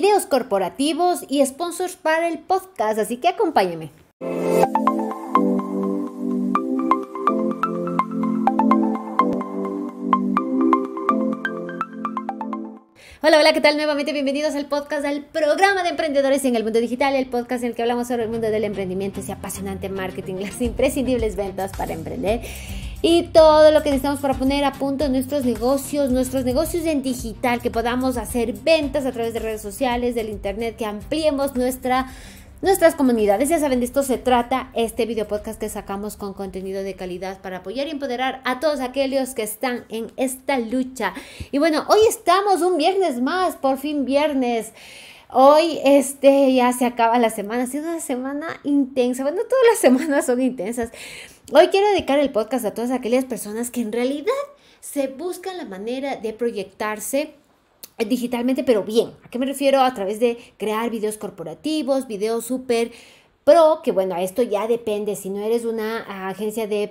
videos corporativos y sponsors para el podcast, así que acompáñenme. Hola, hola, ¿qué tal? Nuevamente bienvenidos al podcast, al programa de emprendedores en el mundo digital, el podcast en el que hablamos sobre el mundo del emprendimiento, ese apasionante marketing, las imprescindibles ventas para emprender y todo lo que necesitamos para poner a punto nuestros negocios, nuestros negocios en digital, que podamos hacer ventas a través de redes sociales, del internet, que ampliemos nuestra nuestras comunidades. Ya saben, de esto se trata este video podcast que sacamos con contenido de calidad para apoyar y empoderar a todos aquellos que están en esta lucha. Y bueno, hoy estamos un viernes más, por fin viernes. Hoy este ya se acaba la semana, ha sido una semana intensa. Bueno, todas las semanas son intensas, Hoy quiero dedicar el podcast a todas aquellas personas que en realidad se buscan la manera de proyectarse digitalmente, pero bien. ¿A qué me refiero? A través de crear videos corporativos, videos súper Pro, que bueno, esto ya depende, si no eres una agencia de,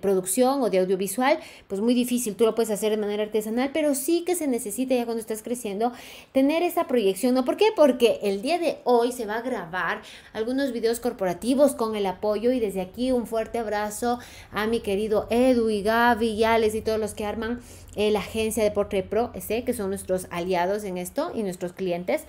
producción o de audiovisual, pues muy difícil, tú lo puedes hacer de manera artesanal, pero sí que se necesita ya cuando estás creciendo tener esa proyección, ¿no? ¿Por qué? Porque el día de hoy se va a grabar algunos videos corporativos con el apoyo y desde aquí un fuerte abrazo a mi querido Edu y Gaby y Alex y todos los que arman eh, la agencia de Portrait Pro, ese que son nuestros aliados en esto y nuestros clientes.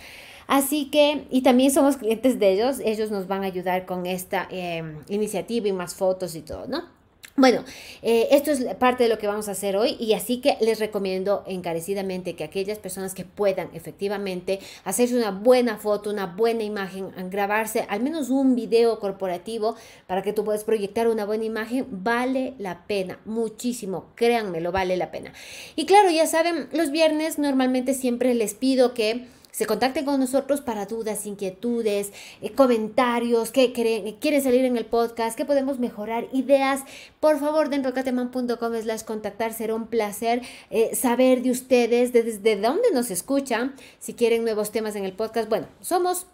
Así que, y también somos clientes de ellos, ellos nos van a ayudar con esta em, iniciativa y más fotos y todo, ¿no? Bueno, eh, esto es parte de lo que vamos a hacer hoy y así que les recomiendo encarecidamente que aquellas personas que puedan efectivamente hacerse una buena foto, una buena imagen, grabarse al menos un video corporativo para que tú puedas proyectar una buena imagen, vale la pena, muchísimo, créanme, lo vale la pena. Y claro, ya saben, los viernes normalmente siempre les pido que se contacten con nosotros para dudas, inquietudes, eh, comentarios, qué quieren salir en el podcast, qué podemos mejorar, ideas. Por favor, dentro es las contactar. Será un placer eh, saber de ustedes, de, desde dónde nos escuchan, si quieren nuevos temas en el podcast. Bueno, somos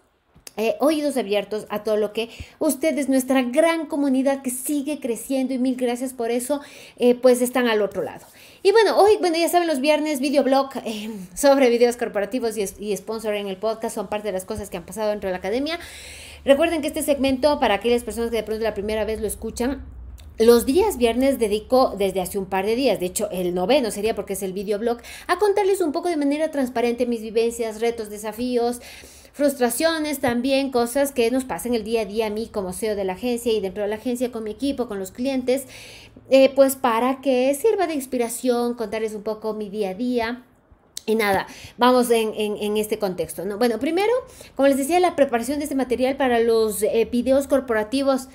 eh, oídos abiertos a todo lo que ustedes, nuestra gran comunidad que sigue creciendo y mil gracias por eso, eh, pues están al otro lado. Y bueno, hoy, bueno, ya saben, los viernes videoblog eh, sobre videos corporativos y, y sponsor en el podcast son parte de las cosas que han pasado dentro de la academia. Recuerden que este segmento, para aquellas personas que de pronto la primera vez lo escuchan, los días viernes dedico desde hace un par de días, de hecho el noveno sería porque es el videoblog, a contarles un poco de manera transparente mis vivencias, retos, desafíos, frustraciones también, cosas que nos pasan el día a día a mí como CEO de la agencia y dentro de la agencia con mi equipo, con los clientes, eh, pues para que sirva de inspiración, contarles un poco mi día a día. Y nada, vamos en, este contexto. ¿no? Bueno, primero, como les decía, la preparación de este material para los eh, videos corporativos.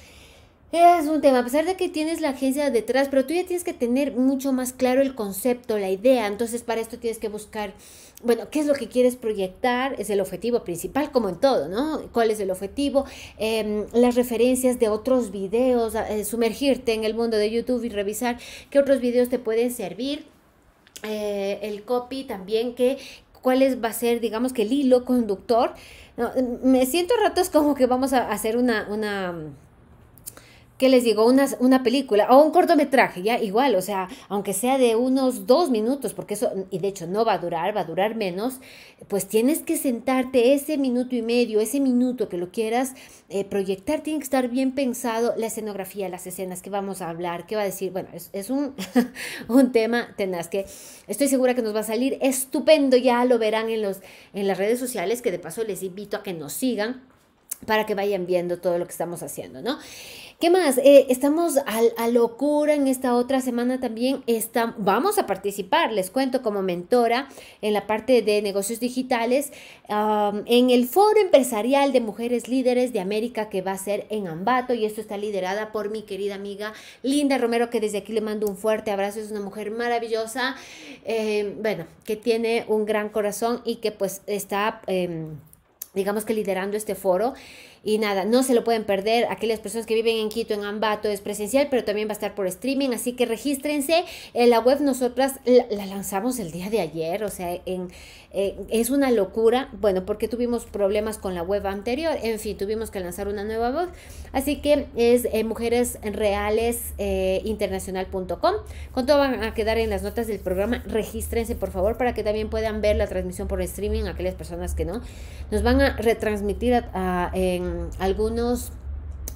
Es un tema, a pesar de que tienes la agencia detrás, pero tú ya tienes que tener mucho más claro el concepto, la idea. Entonces, para esto tienes que buscar, bueno, qué es lo que quieres proyectar, es el objetivo principal, como en todo, ¿no? ¿Cuál es el objetivo? Em, las referencias de otros videos, eh, sumergirte en el mundo de YouTube y revisar qué otros videos te pueden servir. Eh, el copy también, que, cuál es, va a ser, digamos que el hilo conductor. me siento a ratos como que vamos a hacer una, una que les digo, una, una película o un cortometraje, ya igual, o sea, aunque sea de unos dos minutos, porque eso, y de hecho no va a durar, va a durar menos, pues tienes que sentarte ese minuto y medio, ese minuto que lo quieras eh, proyectar, tiene que estar bien pensado la escenografía, las escenas que vamos a hablar, qué va a decir, bueno, es, un, tema tenaz que estoy segura que nos va a salir estupendo, ya lo verán en, los, en las redes sociales, que de paso les invito a que nos sigan para que vayan viendo todo lo que estamos haciendo, ¿no? ¿Qué más? Eh, estamos a, locura en esta otra semana también. vamos a participar, les cuento, como mentora en la parte de negocios digitales en el Foro Empresarial de Mujeres Líderes de América que va a ser en Ambato y esto está liderada por mi querida amiga Linda Romero que desde aquí le mando un fuerte abrazo. Es una mujer maravillosa, eh, bueno, que tiene un gran corazón y que pues está, em, digamos que liderando este foro. Y nada, no se lo pueden perder. Aquellas personas que viven en Quito, en Ambato, es presencial, pero también va a estar por streaming. Así que regístrense. En la web nosotras la, lanzamos el día de ayer. O sea, en, eh, es una locura. Bueno, porque tuvimos problemas con la web anterior. En fin, tuvimos que lanzar una nueva web. Así que es mujeres eh, mujeresrealesinternacional.com. Eh, con todo van a quedar en las notas del programa. Regístrense, por favor, para que también puedan ver la transmisión por streaming. Aquellas personas que no. Nos van a retransmitir en Mm, algunos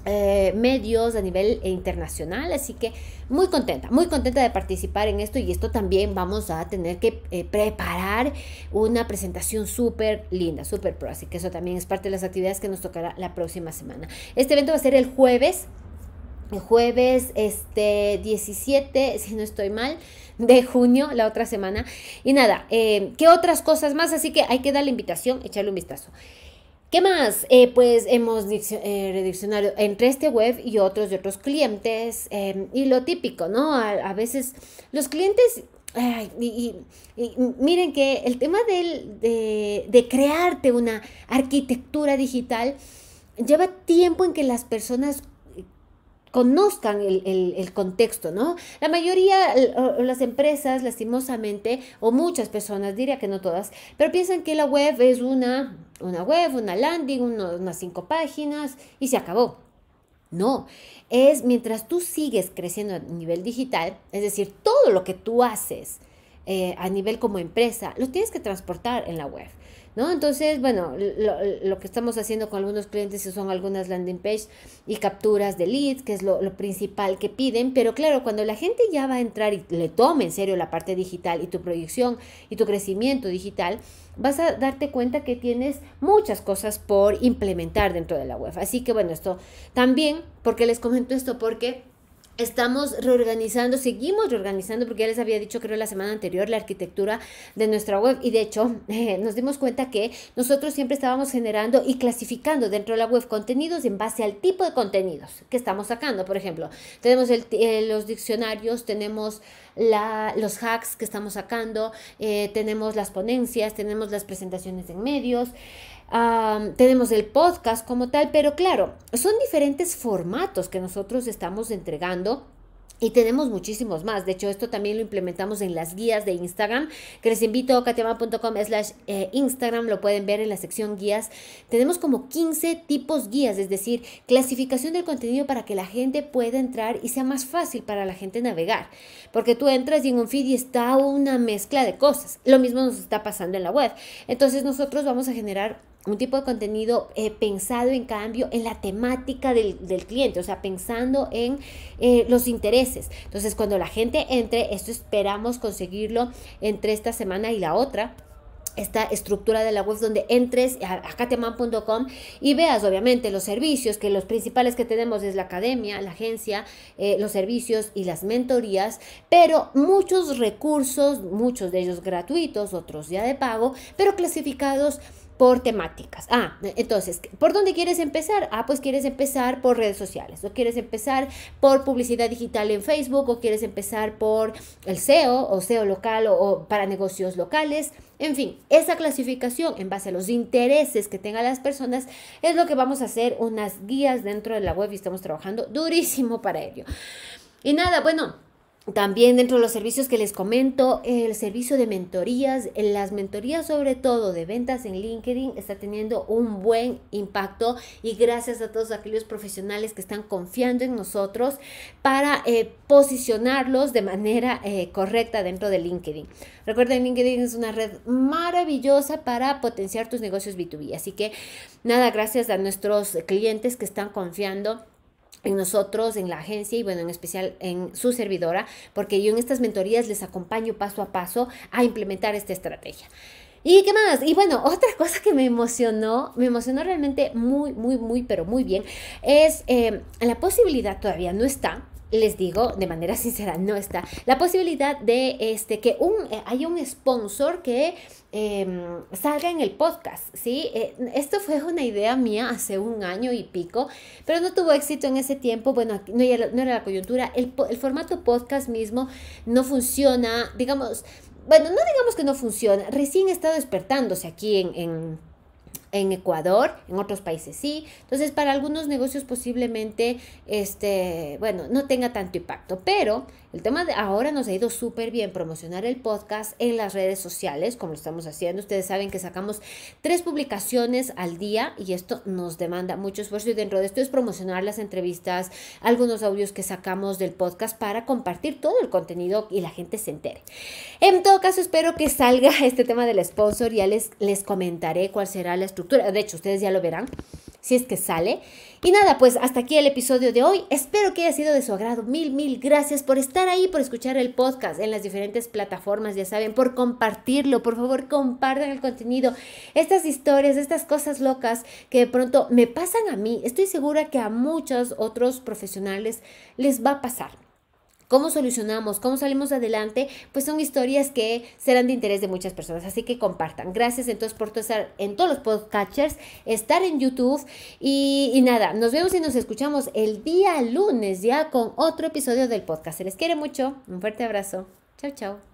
eh, medios a nivel internacional, así que muy contenta, muy contenta de participar en esto y esto también vamos a tener que eh, preparar una presentación súper linda, súper pro, así que eso también es parte de las actividades que nos tocará la próxima semana. Este evento va a ser el jueves el jueves este 17, si no estoy mal, de junio, la otra semana. Y nada, eh, ¿qué otras cosas más? Así que hay que dar la invitación, echarle un vistazo. ¿Qué más? Eh, pues hemos eh, rediccionado entre este web y otros de otros clientes em, y lo típico, ¿no? A, veces los clientes... miren que el tema de, de crearte una arquitectura digital lleva tiempo en que las personas conozcan el, el, contexto, ¿no? La mayoría, las empresas, lastimosamente, o muchas personas, diría que no todas, pero piensan que la web es una, una web, una landing, unas cinco páginas y se acabó. No, es mientras tú sigues creciendo a nivel digital, es decir, todo lo que tú haces eh, a nivel como empresa, lo tienes que transportar en la web. ¿no? Entonces, bueno, lo, que estamos haciendo con algunos clientes son algunas landing page y capturas de leads, que es lo, principal que piden, pero claro, cuando la gente ya va a entrar y le tome en serio la parte digital y tu proyección y tu crecimiento digital, vas a darte cuenta que tienes muchas cosas por implementar dentro de la web. Así que bueno, esto también, porque les comento esto, porque Estamos reorganizando, seguimos reorganizando, porque ya les había dicho, creo, la semana anterior, la arquitectura de nuestra web. Y de hecho, nos dimos cuenta que nosotros siempre estábamos generando y clasificando dentro de la web contenidos en base al tipo de contenidos que estamos sacando. Por ejemplo, tenemos eh, los diccionarios, tenemos los hacks que estamos sacando, eh, tenemos las ponencias, tenemos las presentaciones en medios tenemos el podcast como tal, pero claro, son diferentes formatos que nosotros estamos entregando y tenemos muchísimos más. De hecho, esto también lo implementamos en las guías de Instagram, que les invito a katiama.com slash eh, Instagram, lo pueden ver en la sección guías. Tenemos como 15 tipos guías, es decir, clasificación del contenido para que la gente pueda entrar y sea más fácil para la gente navegar. Porque tú entras y en un feed y está una mezcla de cosas. Lo mismo nos está pasando en la web. Entonces nosotros vamos a generar un tipo de contenido eh, pensado en cambio en la temática del, cliente, o sea, pensando en eh, los intereses. Entonces, cuando la gente entre, esto esperamos conseguirlo entre esta semana y la otra esta estructura de la web donde entres a, kateman.com y veas obviamente los servicios, que los principales que tenemos es la academia, la agencia, eh, los servicios y las mentorías, pero muchos recursos, muchos de ellos gratuitos, otros ya de pago, pero clasificados por temáticas. Ah, entonces, ¿por dónde quieres empezar? Ah, pues quieres empezar por redes sociales, o quieres empezar por publicidad digital en Facebook, o quieres empezar por el SEO, o SEO local, o, para negocios locales. En fin, esa clasificación en base a los intereses que tengan las personas es lo que vamos a hacer unas guías dentro de la web y estamos trabajando durísimo para ello. Y nada, bueno. También dentro de los servicios que les comento, el servicio de mentorías, las mentorías sobre todo de ventas en LinkedIn está teniendo un buen impacto y gracias a todos aquellos profesionales que están confiando en nosotros para eh, posicionarlos de manera eh, correcta dentro de LinkedIn. Recuerden, LinkedIn es una red maravillosa para potenciar tus negocios B2B. Así que nada, gracias a nuestros clientes que están confiando en nosotros, en la agencia y bueno, en especial en su servidora, porque yo en estas mentorías les acompaño paso a paso a implementar esta estrategia. ¿Y qué más? Y bueno, otra cosa que me emocionó, me emocionó realmente muy, muy, muy, pero muy bien, es eh, la posibilidad, todavía no está, les digo de manera sincera, no está. La posibilidad de este, que un, eh, haya un sponsor que em, salga en el podcast, ¿sí? Eh, esto fue una idea mía hace un año y pico, pero no tuvo éxito en ese tiempo, bueno, no era, la coyuntura, el, formato podcast mismo no funciona, digamos, bueno, no digamos que no funciona, recién está despertándose aquí en en Ecuador, en otros países sí. Entonces, para algunos negocios posiblemente, este, bueno, no tenga tanto impacto, pero el tema de ahora nos ha ido súper bien promocionar el podcast en las redes sociales, como lo estamos haciendo. Ustedes saben que sacamos tres publicaciones al día y esto nos demanda mucho esfuerzo y dentro de esto es promocionar las entrevistas, algunos audios que sacamos del podcast para compartir todo el contenido y la gente se entere. En todo caso, espero que salga este tema del sponsor, ya les, les comentaré cuál será la estructura de hecho, ustedes ya lo verán si es que sale. Y nada, pues hasta aquí el episodio de hoy. Espero que haya sido de su agrado. Mil, mil gracias por estar ahí, por escuchar el podcast en las diferentes plataformas, ya saben, por compartirlo. Por favor, compartan el contenido. Estas historias, estas cosas locas que de pronto me pasan a mí, estoy segura que a muchos otros profesionales les va a pasar cómo solucionamos, cómo salimos adelante, pues son historias que serán de interés de muchas personas. Así que compartan. Gracias entonces por estar en todos los podcatchers, estar en YouTube y, y nada, nos vemos y nos escuchamos el día lunes ya con otro episodio del podcast. Se les quiere mucho. Un fuerte abrazo. Chao, chao.